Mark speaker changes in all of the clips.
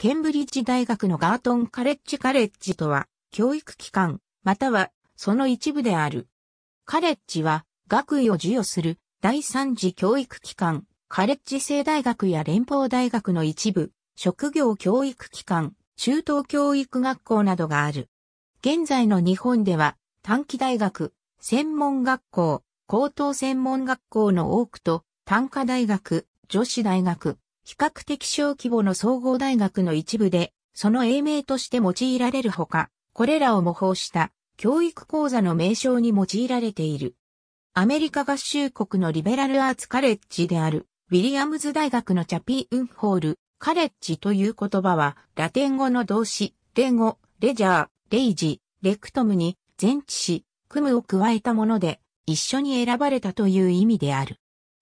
Speaker 1: ケンブリッジ大学のガートンカレッジカレッジとは、教育機関、または、その一部である。カレッジは、学位を授与する、第三次教育機関、カレッジ制大学や連邦大学の一部、職業教育機関、中等教育学校などがある。現在の日本では、短期大学、専門学校、高等専門学校の多くと、短科大学、女子大学、比較的小規模の総合大学の一部で、その英名として用いられるほか、これらを模倣した教育講座の名称に用いられている。アメリカ合衆国のリベラルアーツカレッジである、ウィリアムズ大学のチャピーンホール、カレッジという言葉は、ラテン語の動詞、レゴ、レジャー、レイジ、レクトムに、前置詞、クムを加えたもので、一緒に選ばれたという意味である。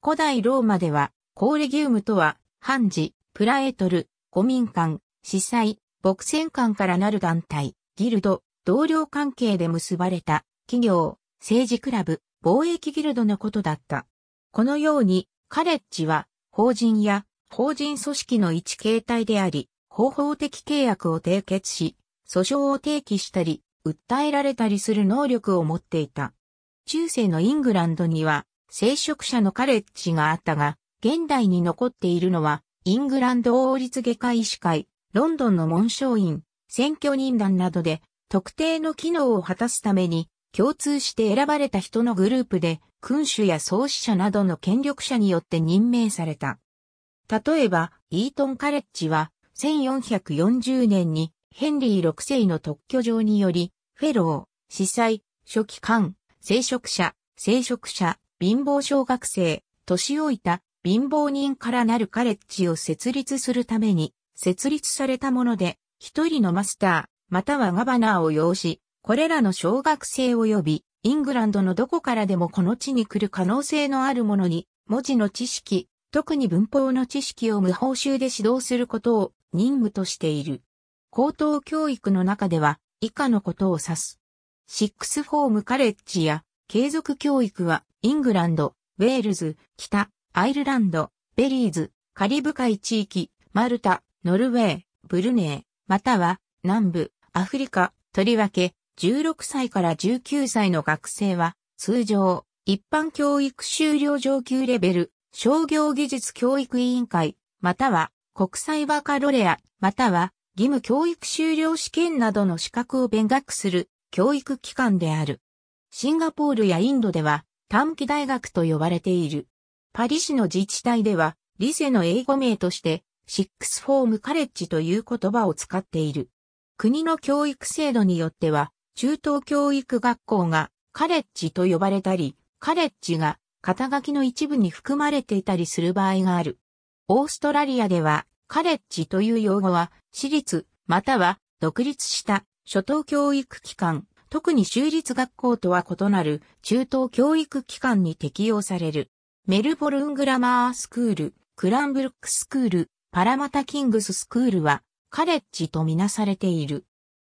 Speaker 1: 古代ローマでは、コーレギウムとは、判事、プラエトル、古民館、司祭、牧船館からなる団体、ギルド、同僚関係で結ばれた、企業、政治クラブ、貿易ギルドのことだった。このように、カレッジは、法人や、法人組織の一形態であり、方法的契約を締結し、訴訟を提起したり、訴えられたりする能力を持っていた。中世のイングランドには、聖職者のカレッジがあったが、現代に残っているのは、イングランド王立外科医師会、ロンドンの紋章院、選挙人団などで、特定の機能を果たすために、共通して選ばれた人のグループで、君主や創始者などの権力者によって任命された。例えば、イートンカレッジは、1440年に、ヘンリー6世の特許状により、フェロー、司祭、初期官、聖職者、聖職者、貧乏小学生、年老いた、貧乏人からなるカレッジを設立するために、設立されたもので、一人のマスター、またはガバナーを要し、これらの小学生及び、イングランドのどこからでもこの地に来る可能性のあるものに、文字の知識、特に文法の知識を無報酬で指導することを任務としている。高等教育の中では、以下のことを指す。シックスフォームカレッジや、継続教育は、イングランド、ウェールズ、北、アイルランド、ベリーズ、カリブ海地域、マルタ、ノルウェー、ブルネー、または南部、アフリカ、とりわけ16歳から19歳の学生は通常、一般教育修了上級レベル、商業技術教育委員会、または国際バカロレア、または義務教育修了試験などの資格を勉学する教育機関である。シンガポールやインドでは短期大学と呼ばれている。パリ市の自治体では、リセの英語名として、シックスフォームカレッジという言葉を使っている。国の教育制度によっては、中等教育学校がカレッジと呼ばれたり、カレッジが肩書きの一部に含まれていたりする場合がある。オーストラリアでは、カレッジという用語は、私立、または独立した初等教育機関、特に州立学校とは異なる中等教育機関に適用される。メルボルングラマースクール、クランブルックスクール、パラマタキングススクールはカレッジとみなされている。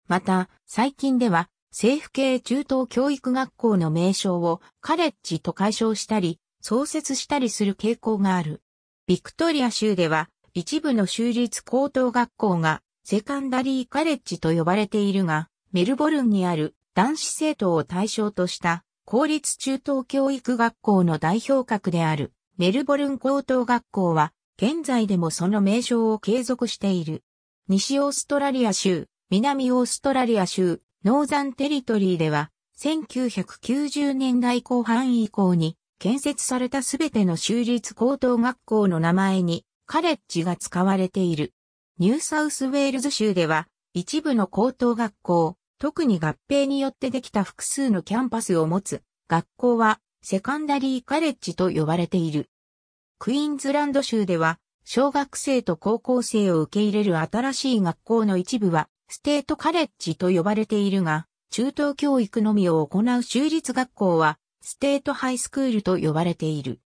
Speaker 1: また、最近では政府系中等教育学校の名称をカレッジと解消したり、創設したりする傾向がある。ビクトリア州では一部の州立高等学校がセカンダリーカレッジと呼ばれているが、メルボルンにある男子生徒を対象とした公立中等教育学校の代表格であるメルボルン高等学校は現在でもその名称を継続している。西オーストラリア州、南オーストラリア州、ノーザンテリトリーでは1990年代後半以降に建設されたすべての州立高等学校の名前にカレッジが使われている。ニューサウスウェールズ州では一部の高等学校、特に合併によってできた複数のキャンパスを持つ学校はセカンダリーカレッジと呼ばれている。クイーンズランド州では小学生と高校生を受け入れる新しい学校の一部はステートカレッジと呼ばれているが中等教育のみを行う州立学校はステートハイスクールと呼ばれている。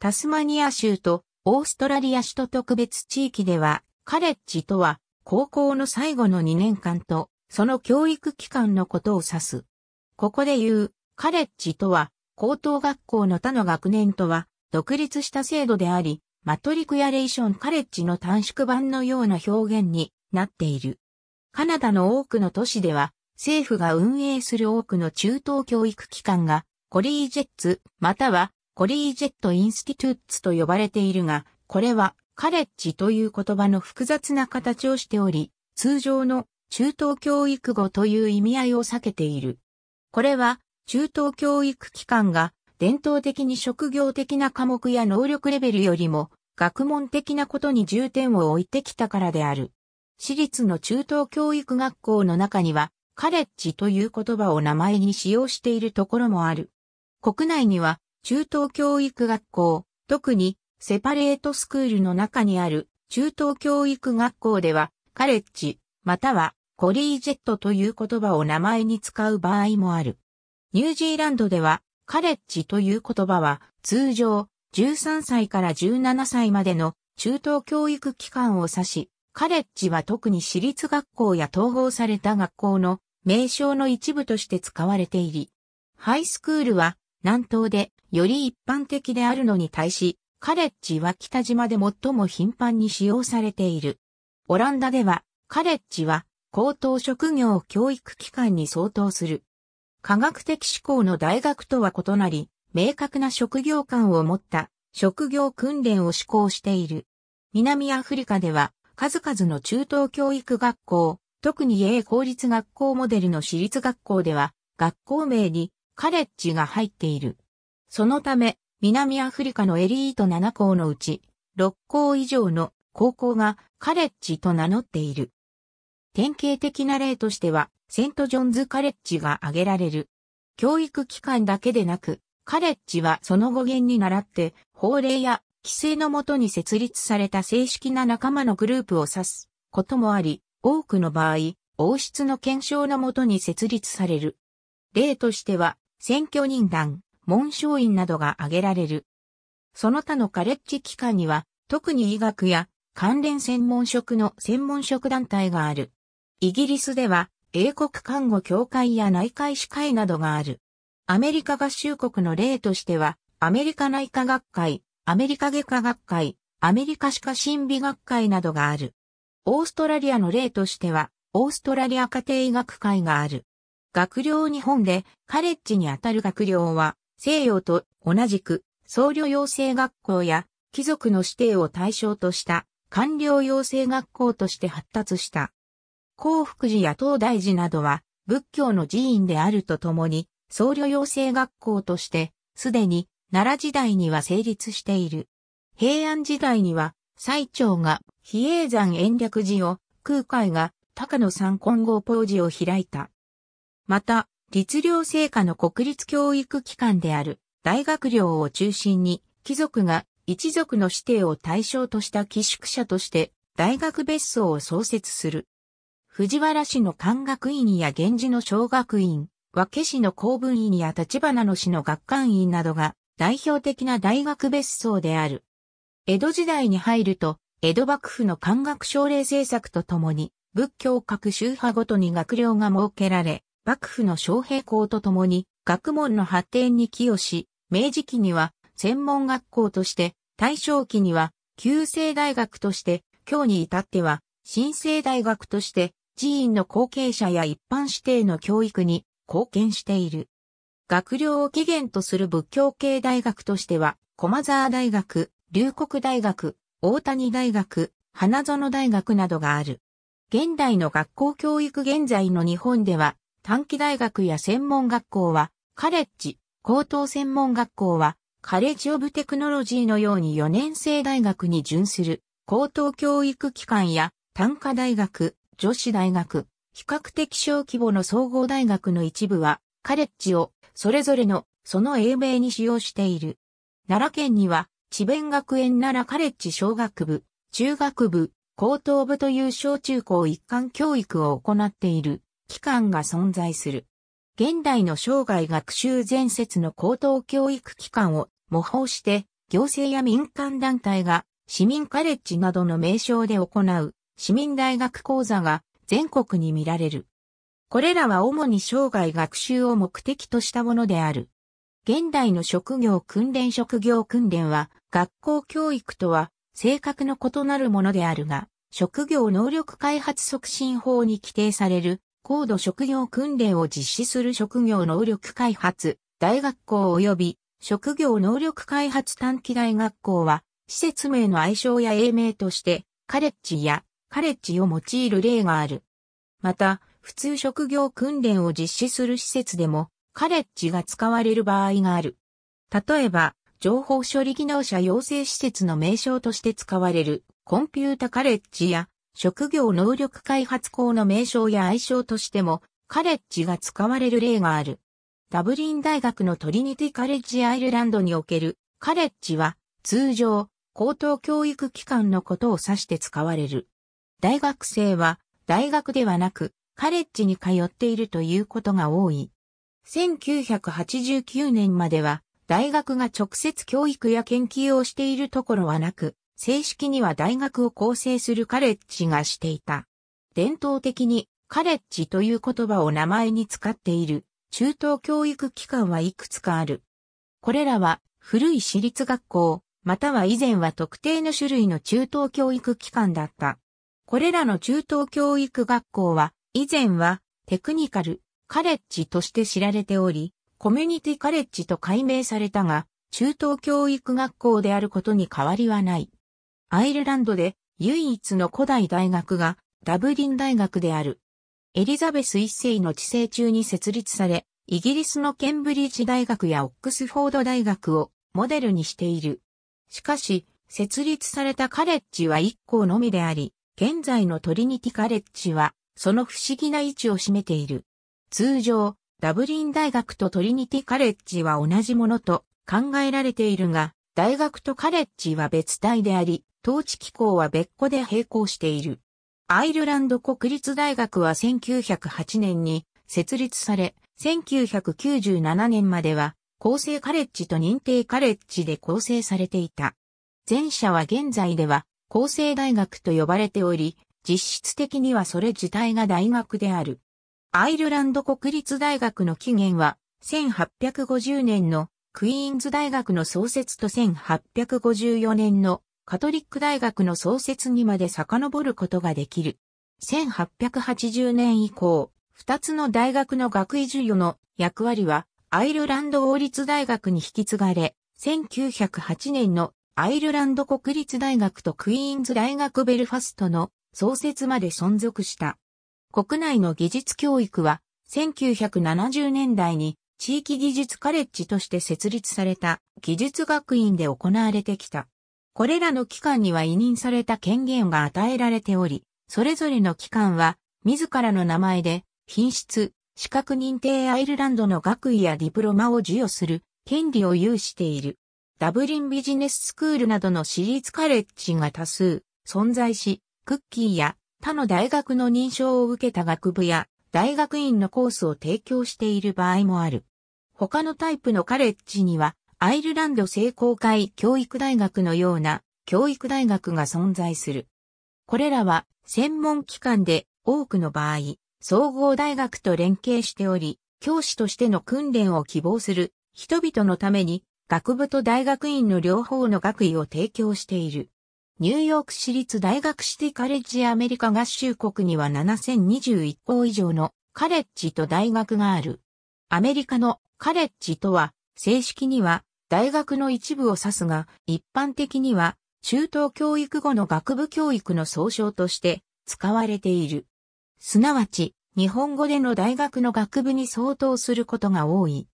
Speaker 1: タスマニア州とオーストラリア首都特別地域ではカレッジとは高校の最後の2年間とその教育機関のことを指す。ここで言う、カレッジとは、高等学校の他の学年とは、独立した制度であり、マトリクヤレーションカレッジの短縮版のような表現になっている。カナダの多くの都市では、政府が運営する多くの中等教育機関が、コリージェッツ、またはコリージェットインスティトゥッツと呼ばれているが、これはカレッジという言葉の複雑な形をしており、通常の中等教育語という意味合いを避けている。これは、中等教育機関が伝統的に職業的な科目や能力レベルよりも学問的なことに重点を置いてきたからである。私立の中等教育学校の中には、カレッジという言葉を名前に使用しているところもある。国内には、中等教育学校、特にセパレートスクールの中にある中等教育学校では、カレッジ、またはコリージェットという言葉を名前に使う場合もある。ニュージーランドでは、カレッジという言葉は、通常、13歳から17歳までの中等教育機関を指し、カレッジは特に私立学校や統合された学校の名称の一部として使われている。ハイスクールは南東でより一般的であるのに対し、カレッジは北島で最も頻繁に使用されている。オランダでは、カレッジは高等職業教育機関に相当する。科学的思考の大学とは異なり、明確な職業観を持った職業訓練を施行している。南アフリカでは数々の中等教育学校、特に英公立学校モデルの私立学校では学校名にカレッジが入っている。そのため、南アフリカのエリート7校のうち、6校以上の高校がカレッジと名乗っている。典型的な例としては、セントジョンズカレッジが挙げられる。教育機関だけでなく、カレッジはその語源に倣って、法令や規制のもとに設立された正式な仲間のグループを指すこともあり、多くの場合、王室の検証のもとに設立される。例としては、選挙人団、門章院などが挙げられる。その他のカレッジ機関には、特に医学や関連専門職の専門職団体がある。イギリスでは、英国看護協会や内科医師会などがある。アメリカ合衆国の例としては、アメリカ内科学会、アメリカ外科学会、アメリカ歯科心理学会などがある。オーストラリアの例としては、オーストラリア家庭医学会がある。学寮日本で、カレッジにあたる学寮は、西洋と同じく、僧侶養成学校や、貴族の指定を対象とした、官僚養成学校として発達した。幸福寺や東大寺などは仏教の寺院であるとともに、僧侶養成学校として、すでに奈良時代には成立している。平安時代には、最長が比叡山延暦寺を、空海が高野山金剛法寺を開いた。また、律令制下の国立教育機関である大学寮を中心に、貴族が一族の指定を対象とした寄宿舎として、大学別荘を創設する。藤原氏の漢学院や源氏の小学院、和気市の公文院や立花の市の学館院などが代表的な大学別荘である。江戸時代に入ると、江戸幕府の漢学奨励政策とともに、仏教各宗派ごとに学寮が設けられ、幕府の昌平校とともに、学問の発展に寄与し、明治期には専門学校として、大正期には旧制大学として、今日に至っては新制大学として、寺院の後継者や一般指定の教育に貢献している。学寮を起源とする仏教系大学としては、駒沢大学、龍谷大学、大谷大学、花園大学などがある。現代の学校教育現在の日本では、短期大学や専門学校は、カレッジ、高等専門学校は、カレッジオブテクノロジーのように4年生大学に準する、高等教育機関や、短科大学、女子大学、比較的小規模の総合大学の一部は、カレッジを、それぞれの、その英名に使用している。奈良県には、智弁学園奈良カレッジ小学部、中学部、高等部という小中高一貫教育を行っている機関が存在する。現代の生涯学習前節の高等教育機関を模倣して行政や民間団体が市民カレッジなどの名称で行う市民大学講座が全国に見られる。これらは主に生涯学習を目的としたものである。現代の職業訓練職業訓練は学校教育とは性格の異なるものであるが、職業能力開発促進法に規定される高度職業訓練を実施する職業能力開発大学校及び職業能力開発短期大学校は施設名の愛称や英名としてカレッジやカレッジを用いる例がある。また、普通職業訓練を実施する施設でも、カレッジが使われる場合がある。例えば、情報処理技能者養成施設の名称として使われるコンピュータカレッジや職業能力開発校の名称や愛称としてもカレッジが使われる例がある。ダブリン大学のトリニティカレッジアイルランドにおけるカレッジは通常高等教育機関のことを指して使われる。大学生は大学ではなくカレッジに通っているということが多い。1989年までは大学が直接教育や研究をしているところはなく、正式には大学を構成するカレッジがしていた。伝統的にカレッジという言葉を名前に使っている中等教育機関はいくつかある。これらは古い私立学校、または以前は特定の種類の中等教育機関だった。これらの中等教育学校は、以前はテクニカル、カレッジとして知られており、コミュニティカレッジと改名されたが、中等教育学校であることに変わりはない。アイルランドで唯一の古代大学がダブリン大学である。エリザベス一世の治世中に設立され、イギリスのケンブリッジ大学やオックスフォード大学をモデルにしている。しかし、設立されたカレッジは一校のみであり、現在のトリニティカレッジは、その不思議な位置を占めている。通常、ダブリン大学とトリニティカレッジは同じものと考えられているが、大学とカレッジは別体であり、統治機構は別個で並行している。アイルランド国立大学は1908年に設立され、1997年までは構成カレッジと認定カレッジで構成されていた。前者は現在では厚生大学と呼ばれており、実質的にはそれ自体が大学である。アイルランド国立大学の起源は、1850年のクイーンズ大学の創設と1854年のカトリック大学の創設にまで遡ることができる。1880年以降、二つの大学の学位授与の役割はアイルランド王立大学に引き継がれ、1908年のアイルランド国立大学とクイーンズ大学ベルファストの創設まで存続した。国内の技術教育は1970年代に地域技術カレッジとして設立された技術学院で行われてきた。これらの機関には委任された権限が与えられており、それぞれの機関は自らの名前で品質、資格認定アイルランドの学位やディプロマを授与する権利を有している。ダブリンビジネススクールなどの私立カレッジが多数存在し、クッキーや他の大学の認証を受けた学部や大学院のコースを提供している場合もある。他のタイプのカレッジには、アイルランド聖公会教育大学のような教育大学が存在する。これらは専門機関で多くの場合、総合大学と連携しており、教師としての訓練を希望する人々のために学部と大学院の両方の学位を提供している。ニューヨーク市立大学シティカレッジアメリカ合衆国には7021校以上のカレッジと大学がある。アメリカのカレッジとは正式には大学の一部を指すが一般的には中等教育後の学部教育の総称として使われている。すなわち日本語での大学の学部に相当することが多い。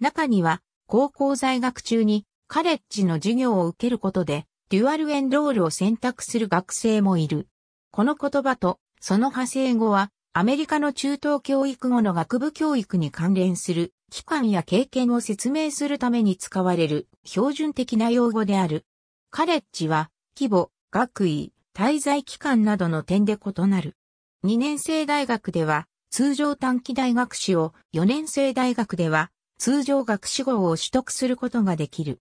Speaker 1: 中には高校在学中にカレッジの授業を受けることで、デュアルエンロールを選択する学生もいる。この言葉と、その派生語は、アメリカの中等教育後の学部教育に関連する期間や経験を説明するために使われる標準的な用語である。カレッジは、規模、学位、滞在期間などの点で異なる。2年生大学では、通常短期大学士を、4年生大学では、通常学士号を取得することができる。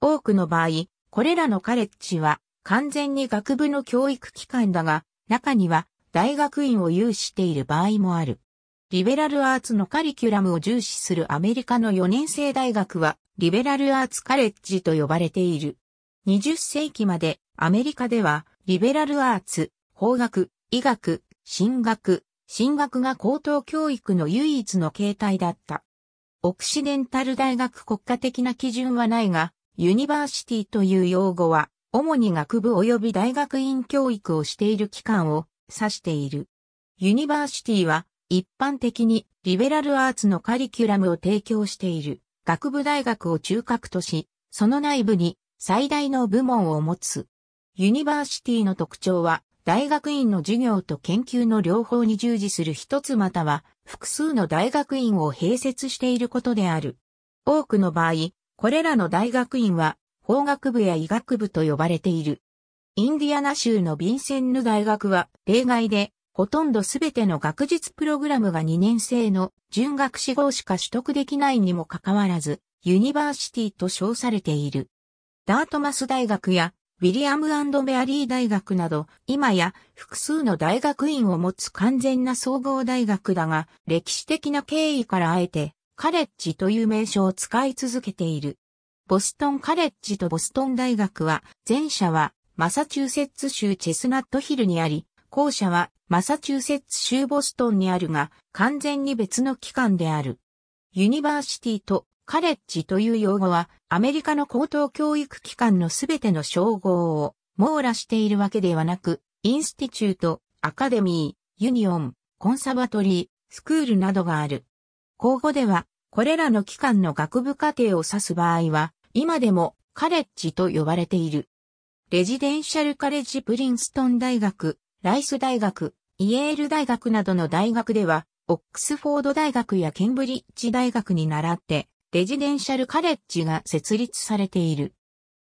Speaker 1: 多くの場合、これらのカレッジは完全に学部の教育機関だが、中には大学院を有している場合もある。リベラルアーツのカリキュラムを重視するアメリカの4年生大学は、リベラルアーツカレッジと呼ばれている。20世紀までアメリカでは、リベラルアーツ、法学、医学、進学、進学が高等教育の唯一の形態だった。オクシデンタル大学国家的な基準はないが、ユニバーシティという用語は、主に学部及び大学院教育をしている機関を指している。ユニバーシティは、一般的にリベラルアーツのカリキュラムを提供している学部大学を中核とし、その内部に最大の部門を持つ。ユニバーシティの特徴は、大学院の授業と研究の両方に従事する一つまたは複数の大学院を併設していることである。多くの場合、これらの大学院は法学部や医学部と呼ばれている。インディアナ州のヴィンセンヌ大学は例外で、ほとんどすべての学術プログラムが2年生の準学士号しか取得できないにもかかわらず、ユニバーシティと称されている。ダートマス大学やウィリアムメアリー大学など、今や複数の大学院を持つ完全な総合大学だが、歴史的な経緯からあえて、カレッジという名称を使い続けている。ボストンカレッジとボストン大学は、前者はマサチューセッツ州チェスナットヒルにあり、後者はマサチューセッツ州ボストンにあるが、完全に別の機関である。ユニバーシティとカレッジという用語は、アメリカの高等教育機関のすべての称号を網羅しているわけではなく、インスティチュート、アカデミー、ユニオン、コンサバトリー、スクールなどがある。口語では、これらの機関の学部課程を指す場合は、今でもカレッジと呼ばれている。レジデンシャルカレッジプリンストン大学、ライス大学、イエール大学などの大学では、オックスフォード大学やケンブリッジ大学に倣って、レジデンシャルカレッジが設立されている。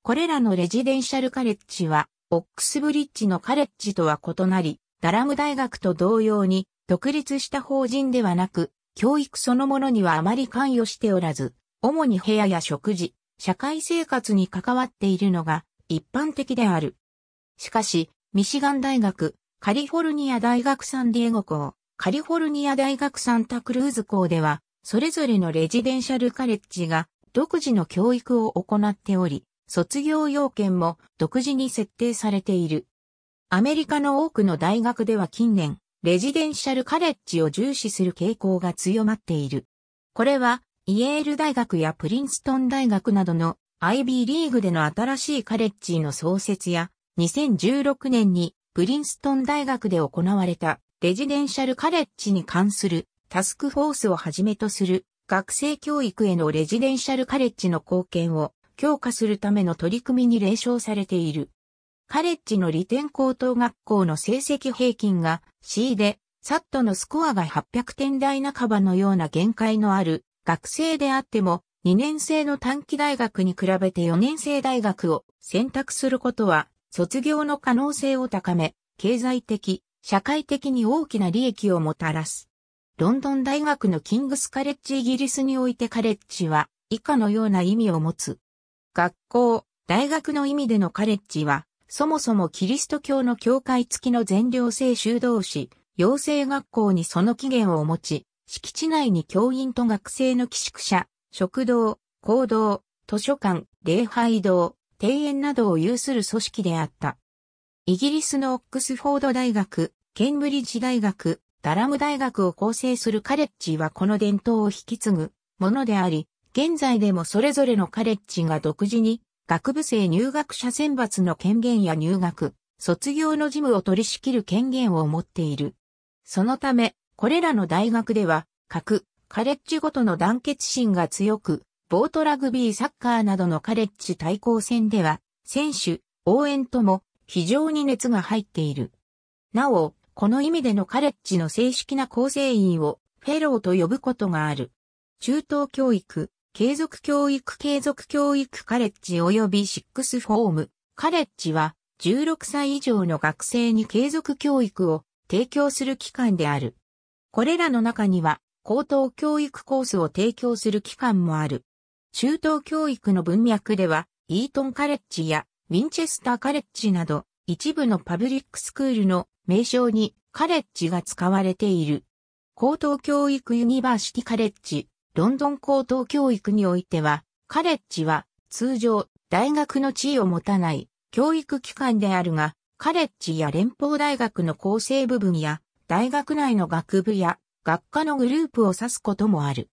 Speaker 1: これらのレジデンシャルカレッジは、オックスブリッジのカレッジとは異なり、ダラム大学と同様に、独立した法人ではなく、教育そのものにはあまり関与しておらず、主に部屋や食事、社会生活に関わっているのが一般的である。しかし、ミシガン大学、カリフォルニア大学サンディエゴ校、カリフォルニア大学サンタクルーズ校では、それぞれのレジデンシャルカレッジが独自の教育を行っており、卒業要件も独自に設定されている。アメリカの多くの大学では近年、レジデンシャルカレッジを重視する傾向が強まっている。これは、イエール大学やプリンストン大学などの IB リーグでの新しいカレッジの創設や、2016年にプリンストン大学で行われたレジデンシャルカレッジに関するタスクフォースをはじめとする学生教育へのレジデンシャルカレッジの貢献を強化するための取り組みに冷笑されている。カレッジの利点高等学校の成績平均が C で、サットのスコアが800点台半ばのような限界のある学生であっても、2年生の短期大学に比べて4年生大学を選択することは、卒業の可能性を高め、経済的、社会的に大きな利益をもたらす。ロンドン大学のキングスカレッジイギリスにおいてカレッジは以下のような意味を持つ。学校、大学の意味でのカレッジは、そもそもキリスト教の教会付きの全寮制修道士、養成学校にその起源を持ち、敷地内に教員と学生の寄宿舎、食堂、行動、図書館、礼拝堂、庭園などを有する組織であった。イギリスのオックスフォード大学、ケンブリッジ大学、ダラム大学を構成するカレッジはこの伝統を引き継ぐものであり、現在でもそれぞれのカレッジが独自に学部生入学者選抜の権限や入学、卒業の事務を取り仕切る権限を持っている。そのため、これらの大学では、各カレッジごとの団結心が強く、ボートラグビーサッカーなどのカレッジ対抗戦では、選手、応援とも非常に熱が入っている。なお、この意味でのカレッジの正式な構成員をフェローと呼ぶことがある。中等教育、継続教育継続教育カレッジ及びシックスフォーム。カレッジは16歳以上の学生に継続教育を提供する機関である。これらの中には高等教育コースを提供する機関もある。中等教育の文脈では、イートンカレッジやウィンチェスターカレッジなど一部のパブリックスクールの名称にカレッジが使われている。高等教育ユニバーシティカレッジ、ロンドン高等教育においては、カレッジは通常大学の地位を持たない教育機関であるが、カレッジや連邦大学の構成部分や大学内の学部や学科のグループを指すこともある。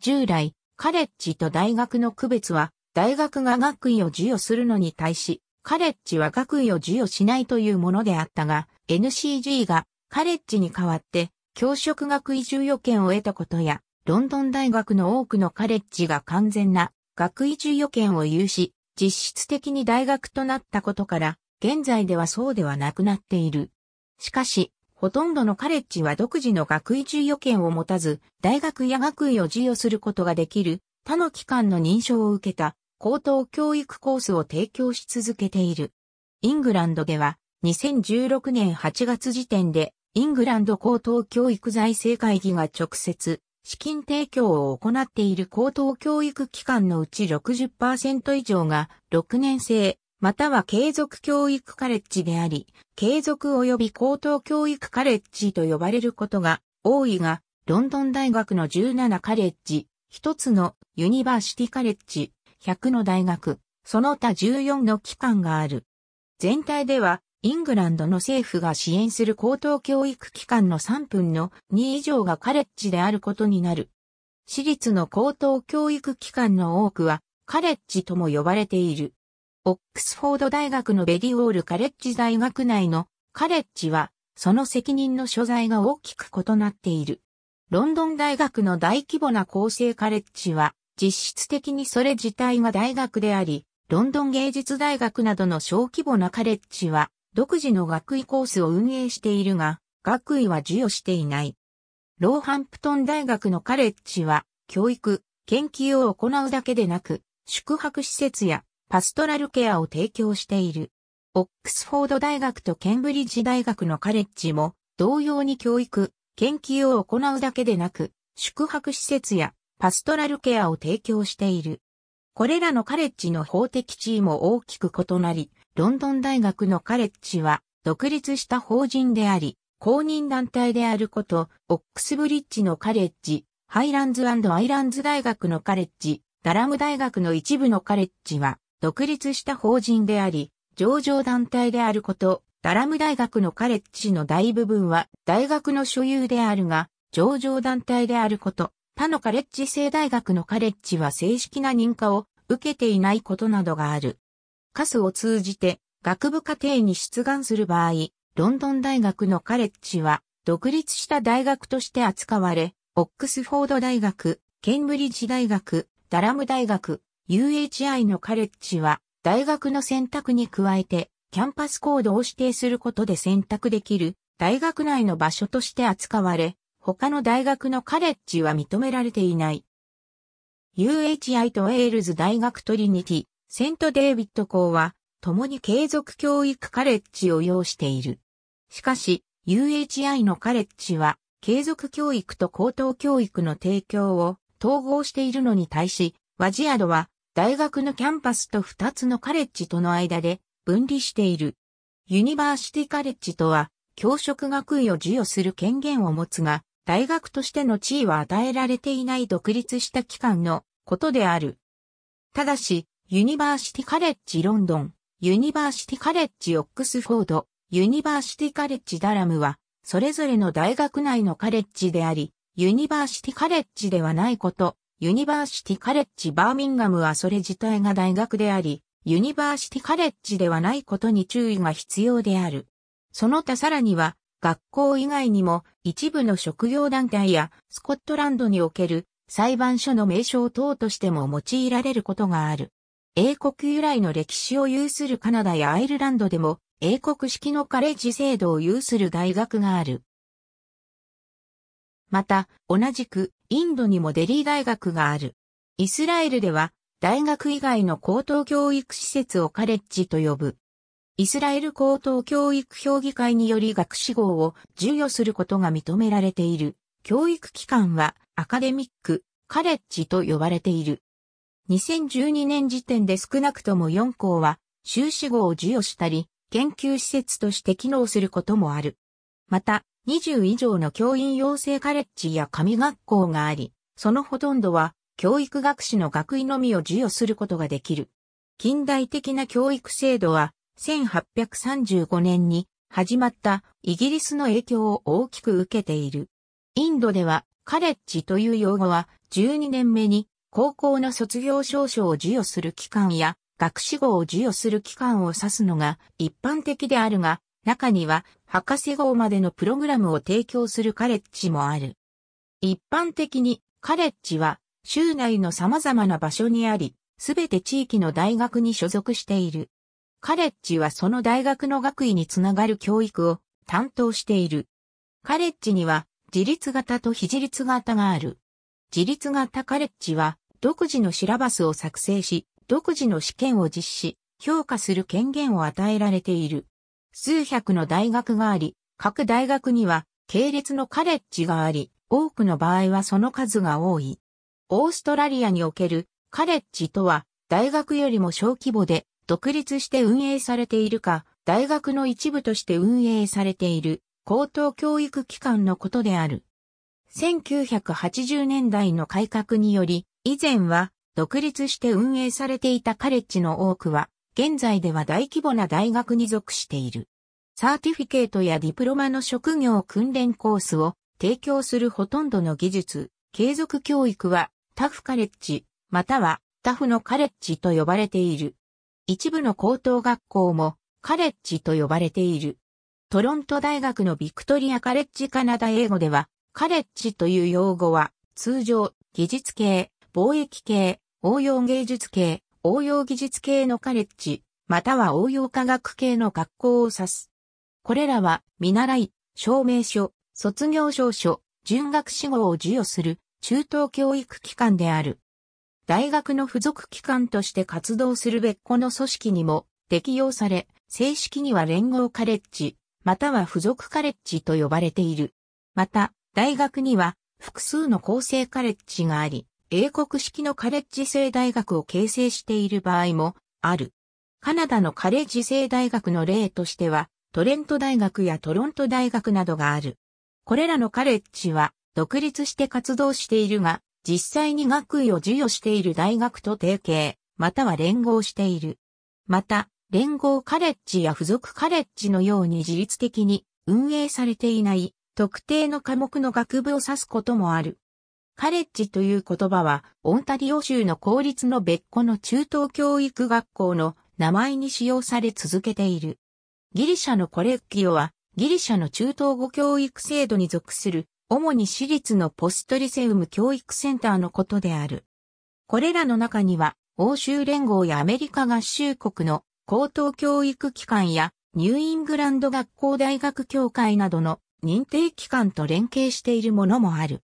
Speaker 1: 従来、カレッジと大学の区別は、大学が学位を授与するのに対し、カレッジは学位を授与しないというものであったが、NCG がカレッジに代わって教職学位授与権を得たことや、ロンドン大学の多くのカレッジが完全な学位授与権を有し、実質的に大学となったことから、現在ではそうではなくなっている。しかし、ほとんどのカレッジは独自の学位授与権を持たず、大学や学位を授与することができる、他の機関の認証を受けた高等教育コースを提供し続けている。イングランドでは、2016年8月時点で、イングランド高等教育財政会議が直接、資金提供を行っている高等教育機関のうち60%以上が6年生、または継続教育カレッジであり、継続及び高等教育カレッジと呼ばれることが多いが、ロンドン大学の17カレッジ、1つのユニバーシティカレッジ、100の大学、その他14の機関がある。全体ではイングランドの政府が支援する高等教育機関の3分の2以上がカレッジであることになる。私立の高等教育機関の多くはカレッジとも呼ばれている。オックスフォード大学のベディオールカレッジ大学内のカレッジはその責任の所在が大きく異なっている。ロンドン大学の大規模な構成カレッジは実質的にそれ自体が大学であり、ロンドン芸術大学などの小規模なカレッジは独自の学位コースを運営しているが、学位は授与していない。ローハンプトン大学のカレッジは、教育、研究を行うだけでなく、宿泊施設やパストラルケアを提供している。オックスフォード大学とケンブリッジ大学のカレッジも、同様に教育、研究を行うだけでなく、宿泊施設やパストラルケアを提供している。これらのカレッジの法的地位も大きく異なり、ロンドン大学のカレッジは独立した法人であり、公認団体であること、オックスブリッジのカレッジ、ハイランズアイランズ大学のカレッジ、ダラム大学の一部のカレッジは、独立した法人であり、上場団体であること、ダラム大学のカレッジの大部分は、大学の所有であるが、上場団体であること、他のカレッジ制大学のカレッジは正式な認可を受けていないことなどがある。カスを通じて学部課程に出願する場合、ロンドン大学のカレッジは独立した大学として扱われ、オックスフォード大学、ケンブリッジ大学、ダラム大学、UHI のカレッジは大学の選択に加えてキャンパスコードを指定することで選択できる大学内の場所として扱われ、他の大学のカレッジは認められていない。UHI とエールズ大学トリニティ、セント・デイビッド校は、共に継続教育カレッジを要している。しかし、UHI のカレッジは、継続教育と高等教育の提供を統合しているのに対し、ワジアドは、大学のキャンパスと2つのカレッジとの間で分離している。ユニバーシティカレッジとは、教職学位を授与する権限を持つが、大学としての地位は与えられていない独立した機関のことである。ただし、ユニバーシティカレッジロンドン、ユニバーシティカレッジオックスフォード、ユニバーシティカレッジダラムは、それぞれの大学内のカレッジであり、ユニバーシティカレッジではないこと、ユニバーシティカレッジバーミンガムはそれ自体が大学であり、ユニバーシティカレッジではないことに注意が必要である。その他さらには、学校以外にも一部の職業団体やスコットランドにおける裁判所の名称等としても用いられることがある。英国由来の歴史を有するカナダやアイルランドでも、英国式のカレッジ制度を有する大学がある。また、同じく、インドにもデリー大学がある。イスラエルでは、大学以外の高等教育施設をカレッジと呼ぶ。イスラエル高等教育評議会により学士号を授与することが認められている。教育機関はアカデミック、カレッジと呼ばれている。2012年時点で少なくとも4校は修士号を授与したり、研究施設として機能することもある。また、20以上の教員養成カレッジや神学校があり、そのほとんどは教育学士の学位のみを授与することができる。近代的な教育制度は1835年に始まったイギリスの影響を大きく受けている。インドではカレッジという用語は12年目に高校の卒業証書を授与する機関や学士号を授与する機関を指すのが一般的であるが、中には博士号までのプログラムを提供するカレッジもある。一般的にカレッジは州内の様々な場所にあり、すべて地域の大学に所属している。カレッジはその大学の学位につながる教育を担当している。カレッジには自立型と非自立型がある。自立型カレッジは独自のシラバスを作成し、独自の試験を実施、評価する権限を与えられている。数百の大学があり、各大学には系列のカレッジがあり、多くの場合はその数が多い。オーストラリアにおけるカレッジとは、大学よりも小規模で独立して運営されているか、大学の一部として運営されている高等教育機関のことである。1980年代の改革により、以前は独立して運営されていたカレッジの多くは、現在では大規模な大学に属している。サーティフィケートやディプロマの職業訓練コースを提供するほとんどの技術、継続教育はタフカレッジ、またはタフのカレッジと呼ばれている。一部の高等学校もカレッジと呼ばれている。トロント大学のビクトリアカレッジカナダ英語では、カレッジという用語は通常技術系、貿易系、応用芸術系、応用技術系のカレッジ、または応用科学系の学校を指す。これらは、見習い、証明書、卒業証書、準学士号を授与する中等教育機関である。大学の付属機関として活動する別個の組織にも適用され、正式には連合カレッジ、または付属カレッジと呼ばれている。また、大学には複数の構成カレッジがあり、英国式のカレッジ制大学を形成している場合もある。カナダのカレッジ制大学の例としては、トレント大学やトロント大学などがある。これらのカレッジは独立して活動しているが、実際に学位を授与している大学と提携、または連合している。また、連合カレッジや付属カレッジのように自律的に運営されていない特定の科目の学部を指すこともある。カレッジという言葉は、オンタリオ州の公立の別個の中等教育学校の名前に使用され続けている。ギリシャのコレッキオは、ギリシャの中等語教育制度に属する、主に私立のポストリセウム教育センターのことである。これらの中には、欧州連合やアメリカ合衆国の高等教育機関や、ニューイングランド学校大学協会などの認定機関と連携しているものもある。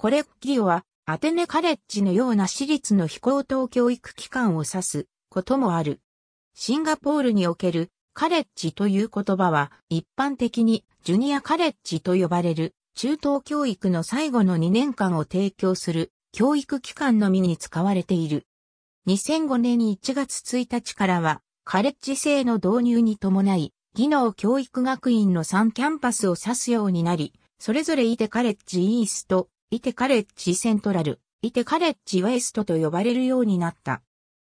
Speaker 1: コレッキオは、アテネカレッジのような私立の非高等教育機関を指すこともある。シンガポールにおけるカレッジという言葉は一般的にジュニアカレッジと呼ばれる中等教育の最後の2年間を提供する教育機関のみに使われている。2005年1月1日からはカレッジ制の導入に伴い技能教育学院の3キャンパスを指すようになり、それぞれいてカレッジイースト、イテカレッジセントラル、イテカレッジウェイストと呼ばれるようになった。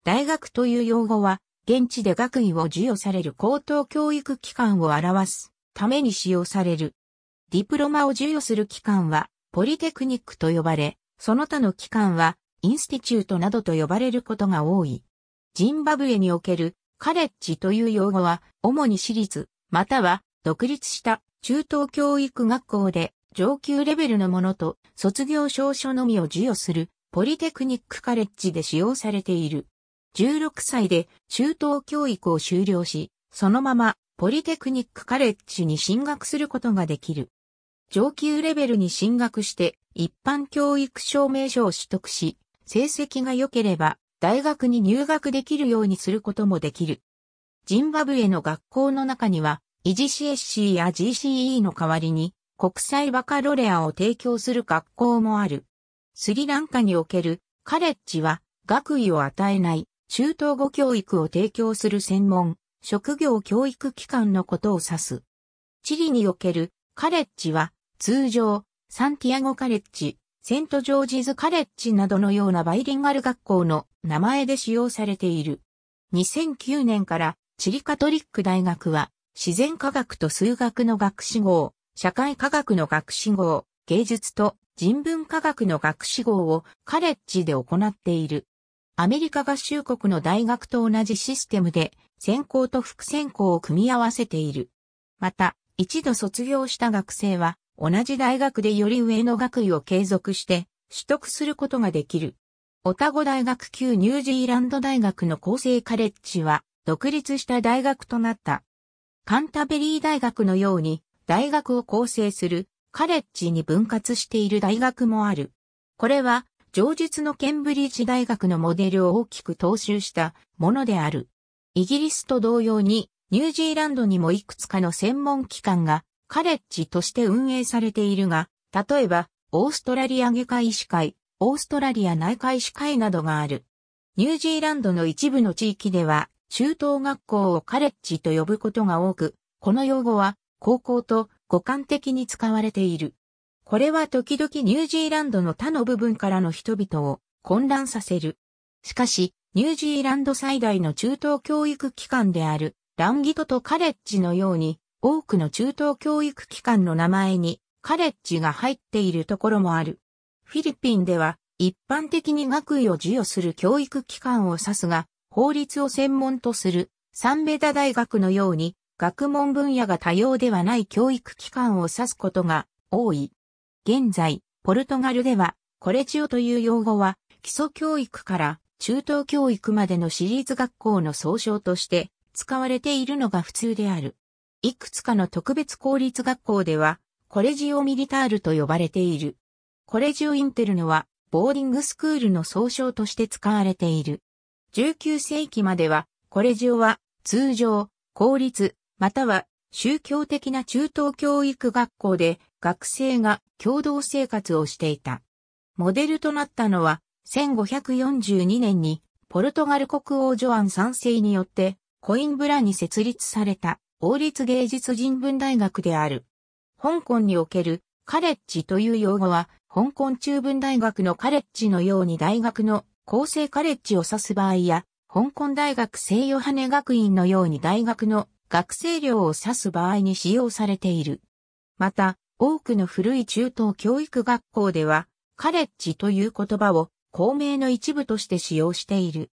Speaker 1: 大学という用語は、現地で学位を授与される高等教育機関を表すために使用される。ディプロマを授与する機関は、ポリテクニックと呼ばれ、その他の機関は、インスティチュートなどと呼ばれることが多い。ジンバブエにおけるカレッジという用語は、主に私立、または独立した中等教育学校で上級レベルのものと卒業証書のみを授与するポリテクニックカレッジで使用されている。16歳で中等教育を修了し、そのままポリテクニックカレッジに進学することができる。上級レベルに進学して一般教育証明書を取得し、成績が良ければ大学に入学できるようにすることもできる。ジンバブエの学校の中には、維持 CSC や GCE の代わりに、国際バカロレアを提供する学校もある。スリランカにおけるカレッジは学位を与えない中等語教育を提供する専門、職業教育機関のことを指す。チリにおけるカレッジは通常サンティアゴカレッジ、セントジョージズカレッジなどのようなバイリンガル学校の名前で使用されている。2009年からチリカトリック大学は自然科学と数学の学士号、社会科学の学士号、芸術と人文科学の学士号をカレッジで行っている。アメリカ合衆国の大学と同じシステムで専攻と副専攻を組み合わせている。また、一度卒業した学生は同じ大学でより上の学位を継続して取得することができる。オタゴ大学級ニュージーランド大学の厚生カレッジは独立した大学となった。カンタベリー大学のように大学を構成するカレッジに分割している大学もある。これは、上述のケンブリッジ大学のモデルを大きく踏襲したものである。イギリスと同様に、ニュージーランドにもいくつかの専門機関がカレッジとして運営されているが、例えば、オーストラリア外科医師会、オーストラリア内科医師会などがある。ニュージーランドの一部の地域では、中等学校をカレッジと呼ぶことが多く、この用語は高校と互換的に使われている。これは時々ニュージーランドの他の部分からの人々を混乱させる。しかし、ニュージーランド最大の中等教育機関である、ランギトとカレッジのように、多くの中等教育機関の名前にカレッジが入っているところもある。フィリピンでは一般的に学位を授与する教育機関を指すが、法律を専門とするサンベダ大学のように学問分野が多様ではない教育機関を指すことが多い。現在、ポルトガルでは、コレチオという用語は、基礎教育から中等教育までの私立学校の総称として使われているのが普通である。いくつかの特別公立学校では、コレジオミリタールと呼ばれている。コレジオインテルノは、ボーディングスクールの総称として使われている。19世紀までは、コレジオは、通常、公立、または宗教的な中等教育学校で学生が共同生活をしていた。モデルとなったのは1542年にポルトガル国王ジョアン三世によってコインブラに設立された王立芸術人文大学である。香港におけるカレッジという用語は香港中文大学のカレッジのように大学の構成カレッジを指す場合や香港大学西ヨハネ学院のように大学の学生寮を指す場合に使用されている。また、多くの古い中等教育学校では、カレッジという言葉を校名の一部として使用している。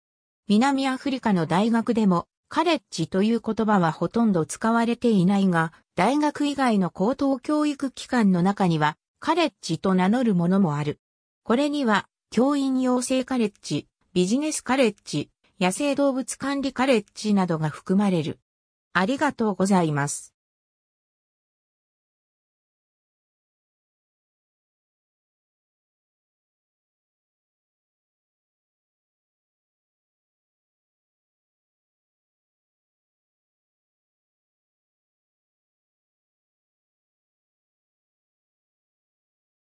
Speaker 1: 南アフリカの大学でも、カレッジという言葉はほとんど使われていないが、大学以外の高等教育機関の中には、カレッジと名乗るものもある。これには、教員養成カレッジ、ビジネスカレッジ、野生動物管理カレッジなどが含まれる。ありがとうございます。